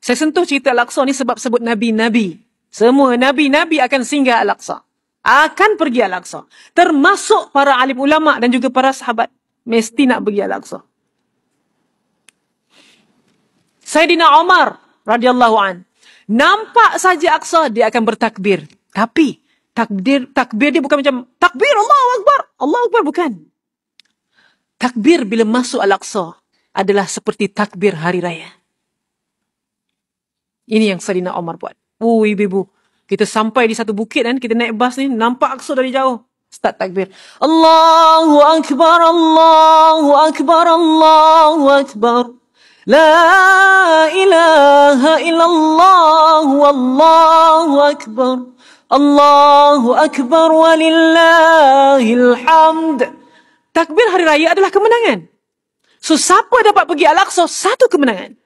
Saya sentuh cerita Al-Aqsa ni sebab sebut Nabi-Nabi. Semua Nabi-Nabi akan singgah Al-Aqsa. Akan pergi Al-Aqsa. Termasuk para alim ulama dan juga para sahabat. Mesti nak pergi Al-Aqsa. Sayyidina Omar radhiyallahu an nampak saja aqsa dia akan bertakbir tapi takbir takbir dia bukan macam takbir Allah akbar Allah akbar bukan takbir bila masuk al-aqsa adalah seperti takbir hari raya ini yang Selina Omar buat. Ui, ibu. Kita sampai di satu bukit kan. Kita naik bas ni. Nampak Aqsa dari jauh. Start takbir. Allahu Akbar, Allahu Akbar, Allahu Akbar. La ilaha illallah, Allahu Akbar. Allahu Akbar wa lillahil Takbir hari raya adalah kemenangan. So, siapa dapat pergi Al-Aqsa? Satu kemenangan.